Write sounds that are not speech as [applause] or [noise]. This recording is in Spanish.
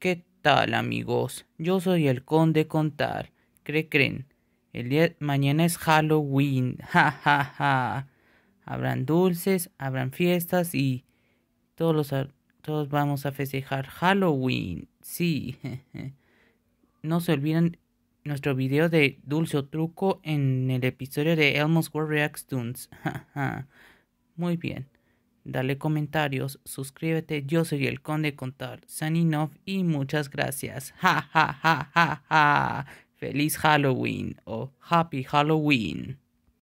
¿Qué tal, amigos? Yo soy el conde Contar. Cre creen? El día mañana es Halloween. [laughs] Ja, ja, ja. Habrán dulces, habrán fiestas y todos, los, todos vamos a festejar Halloween. Sí. [laughs] no se olviden nuestro video de Dulce o Truco en el episodio de Elmo's World Reacts [laughs] ja, Muy bien dale comentarios, suscríbete. Yo soy el Conde Contar, Saninov y muchas gracias. [laughs] Ja, ja, ja, ja, ja. Feliz Halloween o Happy Halloween.